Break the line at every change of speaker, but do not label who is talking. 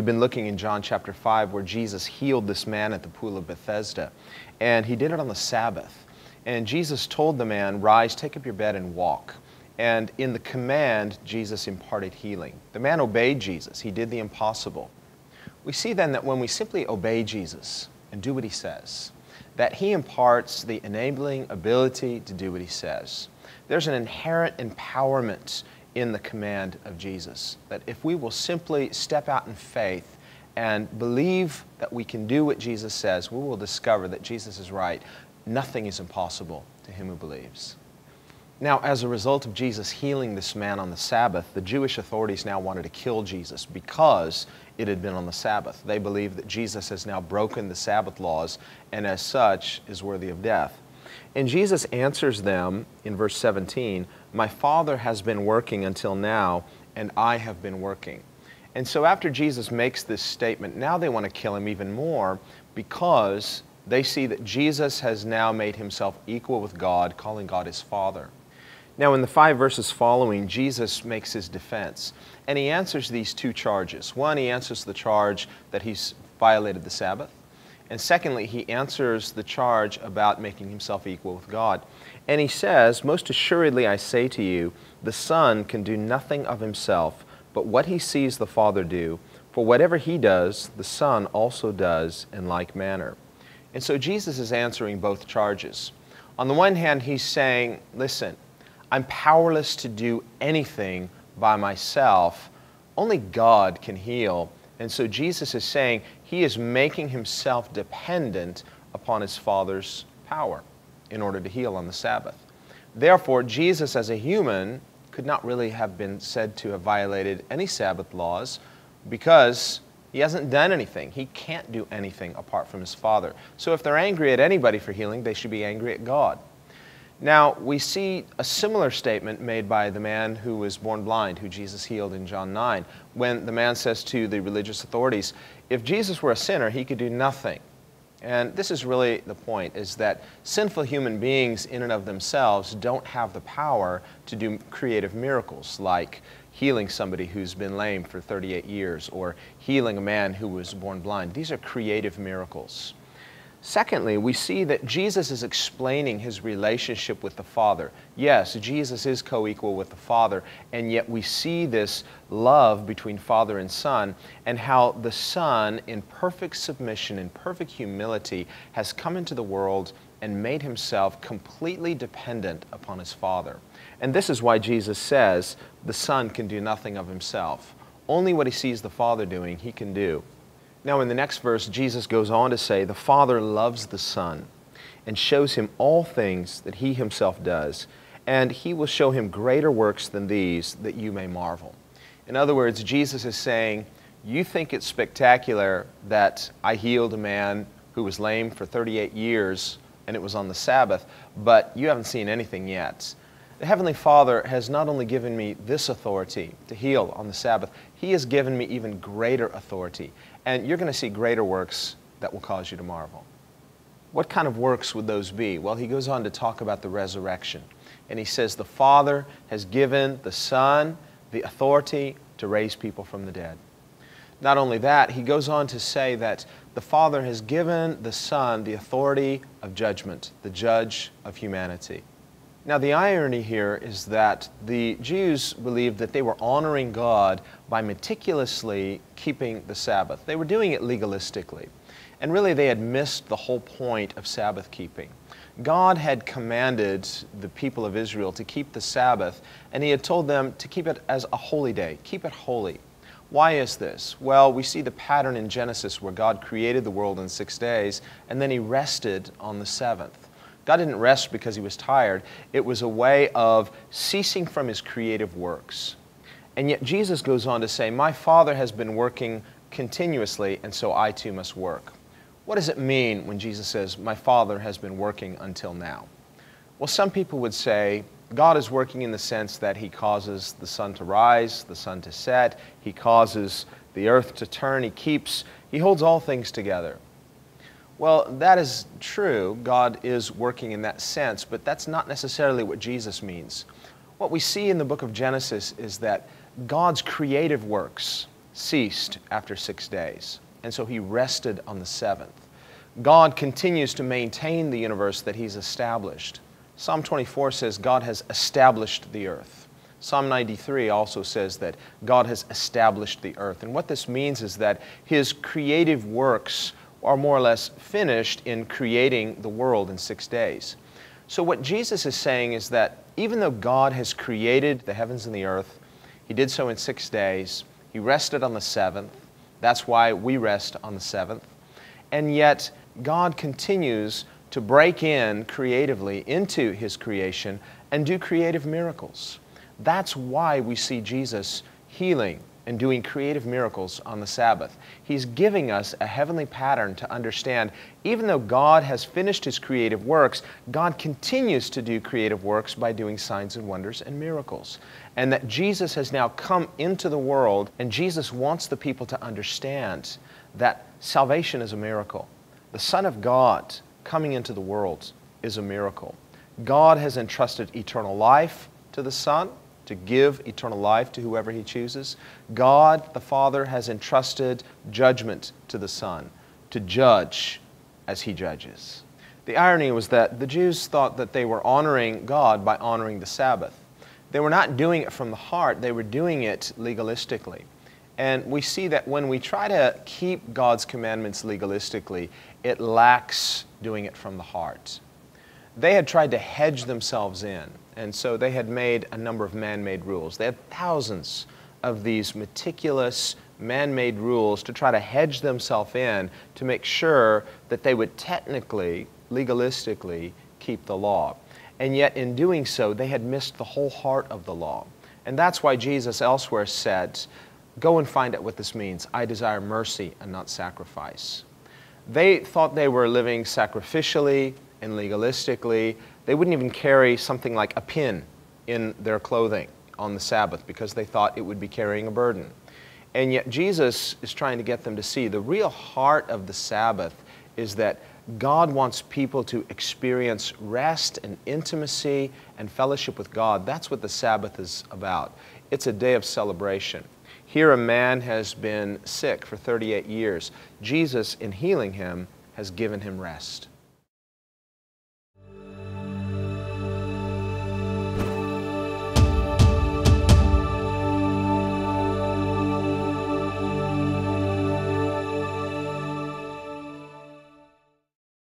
We've been looking in John chapter 5 where Jesus healed this man at the pool of Bethesda. And he did it on the Sabbath. And Jesus told the man, Rise, take up your bed, and walk. And in the command, Jesus imparted healing. The man obeyed Jesus, he did the impossible. We see then that when we simply obey Jesus and do what he says, that he imparts the enabling ability to do what he says. There's an inherent empowerment in the command of Jesus. That if we will simply step out in faith and believe that we can do what Jesus says, we will discover that Jesus is right. Nothing is impossible to him who believes. Now, as a result of Jesus healing this man on the Sabbath, the Jewish authorities now wanted to kill Jesus because it had been on the Sabbath. They believed that Jesus has now broken the Sabbath laws and, as such, is worthy of death. And Jesus answers them in verse 17 my father has been working until now, and I have been working. And so after Jesus makes this statement, now they want to kill him even more because they see that Jesus has now made himself equal with God, calling God his Father. Now, in the five verses following, Jesus makes his defense, and he answers these two charges. One, he answers the charge that he's violated the Sabbath, and secondly, he answers the charge about making himself equal with God. And he says, Most assuredly I say to you, the Son can do nothing of himself, but what he sees the Father do. For whatever he does, the Son also does in like manner. And so Jesus is answering both charges. On the one hand, he's saying, Listen, I'm powerless to do anything by myself. Only God can heal. And so Jesus is saying, he is making himself dependent upon his Father's power in order to heal on the Sabbath. Therefore, Jesus as a human could not really have been said to have violated any Sabbath laws because he hasn't done anything. He can't do anything apart from his Father. So if they're angry at anybody for healing, they should be angry at God. Now, we see a similar statement made by the man who was born blind, who Jesus healed in John 9, when the man says to the religious authorities, if Jesus were a sinner, he could do nothing. And this is really the point, is that sinful human beings in and of themselves don't have the power to do creative miracles like healing somebody who's been lame for 38 years or healing a man who was born blind. These are creative miracles. Secondly, we see that Jesus is explaining his relationship with the Father. Yes, Jesus is co equal with the Father, and yet we see this love between Father and Son, and how the Son, in perfect submission, in perfect humility, has come into the world and made himself completely dependent upon his Father. And this is why Jesus says the Son can do nothing of himself. Only what he sees the Father doing, he can do. Now, in the next verse, Jesus goes on to say, The Father loves the Son and shows him all things that he himself does, and he will show him greater works than these that you may marvel. In other words, Jesus is saying, You think it's spectacular that I healed a man who was lame for 38 years and it was on the Sabbath, but you haven't seen anything yet. The Heavenly Father has not only given me this authority to heal on the Sabbath, He has given me even greater authority. And you're going to see greater works that will cause you to marvel. What kind of works would those be? Well, he goes on to talk about the resurrection. And he says, The Father has given the Son the authority to raise people from the dead. Not only that, he goes on to say that the Father has given the Son the authority of judgment, the judge of humanity. Now, the irony here is that the Jews believed that they were honoring God by meticulously keeping the Sabbath. They were doing it legalistically. And really, they had missed the whole point of Sabbath keeping. God had commanded the people of Israel to keep the Sabbath, and He had told them to keep it as a holy day, keep it holy. Why is this? Well, we see the pattern in Genesis where God created the world in six days, and then He rested on the seventh. God didn't rest because he was tired. It was a way of ceasing from his creative works. And yet Jesus goes on to say, My Father has been working continuously, and so I too must work. What does it mean when Jesus says, My Father has been working until now? Well, some people would say, God is working in the sense that He causes the sun to rise, the sun to set, He causes the earth to turn, He keeps, He holds all things together. Well, that is true. God is working in that sense, but that's not necessarily what Jesus means. What we see in the book of Genesis is that God's creative works ceased after six days, and so he rested on the seventh. God continues to maintain the universe that he's established. Psalm 24 says God has established the earth. Psalm 93 also says that God has established the earth. And what this means is that his creative works are more or less finished in creating the world in six days. So, what Jesus is saying is that even though God has created the heavens and the earth, He did so in six days, He rested on the seventh. That's why we rest on the seventh. And yet, God continues to break in creatively into His creation and do creative miracles. That's why we see Jesus healing and doing creative miracles on the Sabbath. He's giving us a heavenly pattern to understand. Even though God has finished his creative works, God continues to do creative works by doing signs and wonders and miracles. And that Jesus has now come into the world, and Jesus wants the people to understand that salvation is a miracle. The Son of God coming into the world is a miracle. God has entrusted eternal life to the Son to give eternal life to whoever he chooses. God the Father has entrusted judgment to the Son to judge as he judges. The irony was that the Jews thought that they were honoring God by honoring the Sabbath. They were not doing it from the heart, they were doing it legalistically. And we see that when we try to keep God's commandments legalistically, it lacks doing it from the heart they had tried to hedge themselves in. And so they had made a number of man made rules. They had thousands of these meticulous man made rules to try to hedge themselves in to make sure that they would technically, legalistically, keep the law. And yet, in doing so, they had missed the whole heart of the law. And that's why Jesus elsewhere said, Go and find out what this means. I desire mercy and not sacrifice. They thought they were living sacrificially, and legalistically, they wouldn't even carry something like a pin in their clothing on the Sabbath because they thought it would be carrying a burden. And yet Jesus is trying to get them to see the real heart of the Sabbath is that God wants people to experience rest and intimacy and fellowship with God. That's what the Sabbath is about. It's a day of celebration. Here, a man has been sick for 38 years. Jesus, in healing him, has given him rest.